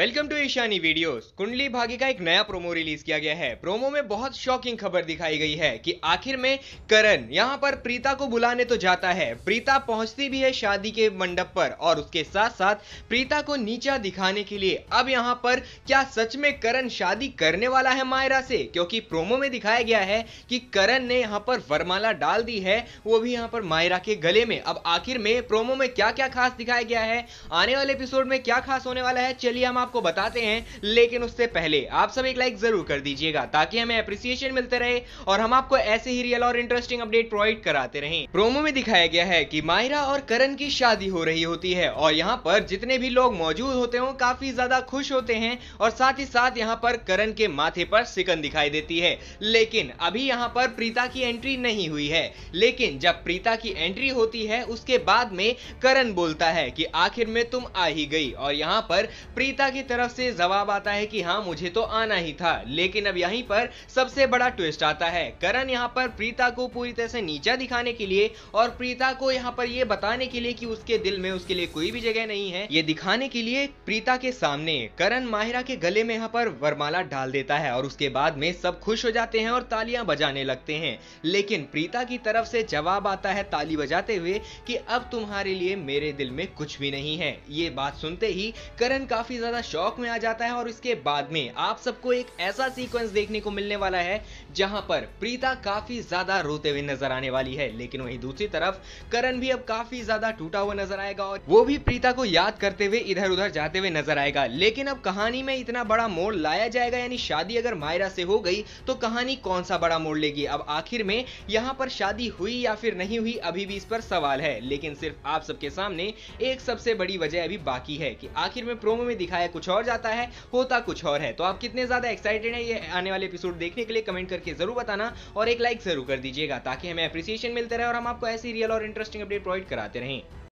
welcome to Ishani videos कुंडली भाग्य का एक नया प्रोमो रिलीज किया गया है प्रोमो में बहुत शॉकिंग खबर दिखाई गई है कि आखिर में करण यहाँ पर प्रीता को बुलाने तो जाता है प्रीता पहुंचती भी है शादी के मंडप पर और उसके साथ साथ प्रीता को नीचा दिखाने के लिए अब यहाँ पर क्या सच में करण शादी करने वाला है मायरा से क्योंकि प्रोमो में दिखाया गया है कि करण ने यहाँ पर वरमाला डाल दी है वो भी यहाँ पर मायरा के गले में अब आखिर में प्रोमो में क्या क्या खास दिखाया गया है आने वाले एपिसोड में क्या खास होने वाला है चलिए हम आप आपको बताते हैं लेकिन उससे पहले आप सब एक लाइक जरूर कर दीजिएगा ताकि हमें अप्रिसिएशन मिलते रहे और हम आपको ऐसे ही रियल और इंटरेस्टिंग अपडेट प्रोवाइड कराते रहे प्रोमो में दिखाया गया है की मायरा और करण की शादी हो रही होती है और यहाँ पर जितने भी लोग मौजूद होते हो काफी ज्यादा खुश होते हैं और साथ ही साथ यहाँ पर करण के माथे पर सिकन दिखाई देती है लेकिन अभी यहाँ पर प्रीता की एंट्री नहीं हुई है लेकिन जब प्रीता की एंट्री होती है उसके बाद में करण बोलता है कि आखिर में तुम आ ही गई और यहाँ पर प्रीता पिता की तरफ से जवाब आता है कि हाँ मुझे तो आना ही था लेकिन अब यहीं पर सबसे बड़ा ट्विस्ट आता है करण यहाँ पर प्रीता को पूरी तरह से नीचा दिखाने के लिए और प्रीता को यहाँ पर ये बताने के लिए कि उसके दिल में उसके लिए कोई भी जगह नहीं है ये दिखाने के लिए प्रीता के सामने करण माहिरा के गले में यहाँ पर वरमाला डाल देता है और उसके बाद में सब खुश हो जाते हैं और तालियां बजाने लगते हैं लेकिन प्रीता की तरफ से जवाब आता है ताली बजाते हुए कि अब तुम्हारे लिए मेरे दिल में कुछ भी नहीं है ये बात सुनते ही करण काफी ज्यादा थोड़ा शौक में आ जाता है और इसके बाद में आप सबको एक ऐसा सीक्वेंस देखने को मिलने वाला है जहां पर प्रीता काफी ज्यादा रोते हुए नजर आने वाली है लेकिन वहीं दूसरी तरफ करण भी अब काफी ज्यादा टूटा हुआ नजर आएगा और वो भी प्रीता को याद करते हुए इधर उधर जाते हुए नजर आएगा लेकिन अब कहानी में इतना बड़ा मोड़ लाया जाएगा यानी शादी अगर मायरा से हो गई तो कहानी कौन सा बड़ा मोड़ लेगी अब आखिर में यहाँ पर शादी हुई या फिर नहीं हुई अभी भी इस पर सवाल है लेकिन सिर्फ आप सबके सामने एक सबसे बड़ी वजह अभी बाकी है कि आखिर में प्रोमो में दिखाया कुछ और जाता है होता कुछ और है तो आप कितने ज़्यादा एक्साइटेड हैं ये आने वाले एपिसोड देखने के लिए कमेंट करके ज़रूर बताना और एक लाइक ज़रूर कर दीजिएगा ताकि हमें अप्रिसिएशन मिलते रहे और हम आपको ऐसी रियल और इंटरेस्टिंग अपडेट प्रोवाइड कराते रहें